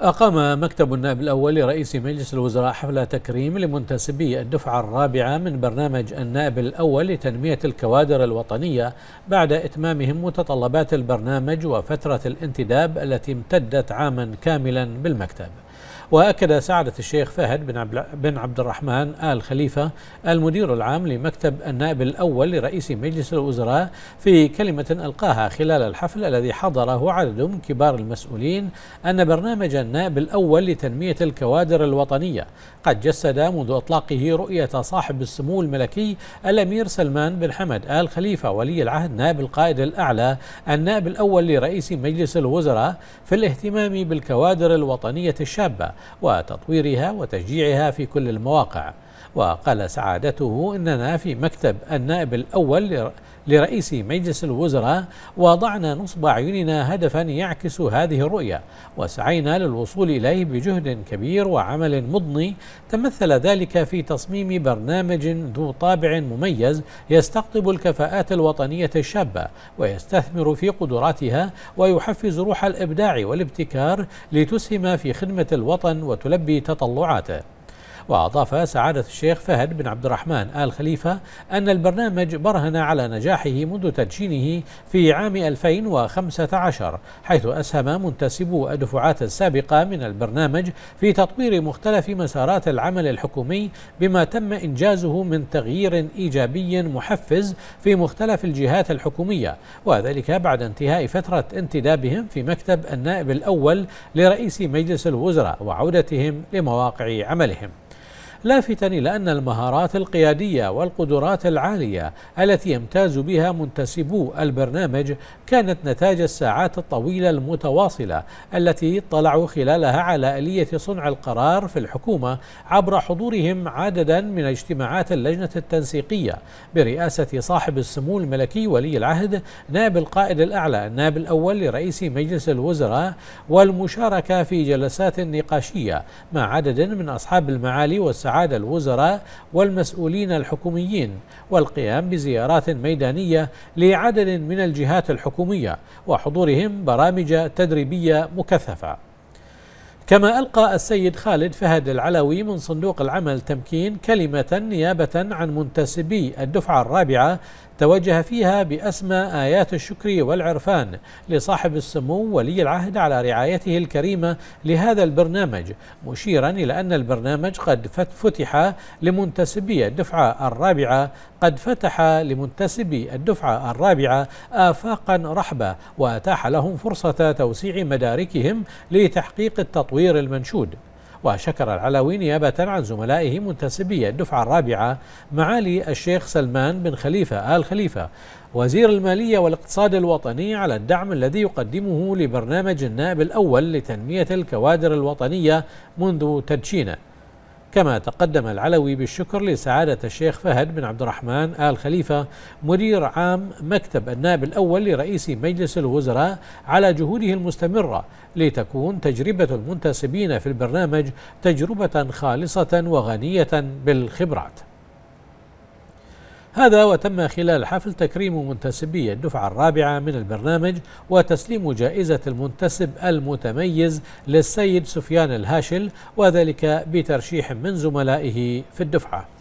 أقام مكتب النائب الأول لرئيس مجلس الوزراء حفل تكريم لمنتسبي الدفعة الرابعة من برنامج النائب الأول لتنمية الكوادر الوطنية بعد إتمامهم متطلبات البرنامج وفترة الانتداب التي امتدت عاما كاملا بالمكتب وأكد سعادة الشيخ فهد بن, بن عبد الرحمن آل خليفة المدير العام لمكتب النائب الأول لرئيس مجلس الوزراء في كلمة ألقاها خلال الحفل الذي حضره عدد من كبار المسؤولين أن برنامج النائب الأول لتنمية الكوادر الوطنية قد جسد منذ إطلاقه رؤية صاحب السمو الملكي الأمير سلمان بن حمد آل خليفة ولي العهد نائب القائد الأعلى النائب الأول لرئيس مجلس الوزراء في الاهتمام بالكوادر الوطنية الشابة وتطويرها وتشجيعها في كل المواقع وقال سعادته إننا في مكتب النائب الأول لرئيس مجلس الوزراء وضعنا نصب أعيننا هدفا يعكس هذه الرؤية وسعينا للوصول إليه بجهد كبير وعمل مضني تمثل ذلك في تصميم برنامج ذو طابع مميز يستقطب الكفاءات الوطنية الشابة ويستثمر في قدراتها ويحفز روح الإبداع والابتكار لتسهم في خدمة الوطن وتلبي تطلعاته وأضاف سعادة الشيخ فهد بن عبد الرحمن آل خليفة أن البرنامج برهن على نجاحه منذ تدشينه في عام 2015 حيث أسهم منتسبو الدفعات السابقة من البرنامج في تطوير مختلف مسارات العمل الحكومي بما تم إنجازه من تغيير إيجابي محفز في مختلف الجهات الحكومية وذلك بعد انتهاء فترة انتدابهم في مكتب النائب الأول لرئيس مجلس الوزراء وعودتهم لمواقع عملهم لافتا إلى أن المهارات القيادية والقدرات العالية التي يمتاز بها منتسبو البرنامج كانت نتاج الساعات الطويلة المتواصلة التي اطلعوا خلالها على آلية صنع القرار في الحكومة عبر حضورهم عددا من اجتماعات اللجنة التنسيقية برئاسة صاحب السمو الملكي ولي العهد نائب القائد الأعلى النائب الأول لرئيس مجلس الوزراء والمشاركة في جلسات نقاشية مع عدد من أصحاب المعالي والسعادة سعادة الوزراء والمسؤولين الحكوميين والقيام بزيارات ميدانية لعدد من الجهات الحكومية وحضورهم برامج تدريبية مكثفة كما ألقى السيد خالد فهد العلوي من صندوق العمل تمكين كلمة نيابة عن منتسبي الدفعة الرابعة توجه فيها بأسمى آيات الشكر والعرفان لصاحب السمو ولي العهد على رعايته الكريمة لهذا البرنامج مشيرا إلى أن البرنامج قد فتح لمنتسبي الدفعة الرابعة قد فتح لمنتسبي الدفعة الرابعة آفاقا رحبة وأتاح لهم فرصة توسيع مداركهم لتحقيق التطوير التطوير المنشود وشكر العلوي نيابة عن زملائه منتسبي الدفعة الرابعة معالي الشيخ سلمان بن خليفة آل خليفة وزير المالية والاقتصاد الوطني على الدعم الذي يقدمه لبرنامج النائب الأول لتنمية الكوادر الوطنية منذ تدشينه كما تقدم العلوي بالشكر لسعادة الشيخ فهد بن عبد الرحمن آل خليفة مدير عام مكتب النائب الأول لرئيس مجلس الوزراء على جهوده المستمرة لتكون تجربة المنتسبين في البرنامج تجربة خالصة وغنية بالخبرات هذا وتم خلال الحفل تكريم منتسبي الدفعة الرابعة من البرنامج وتسليم جائزة المنتسب المتميز للسيد سفيان الهاشل وذلك بترشيح من زملائه في الدفعة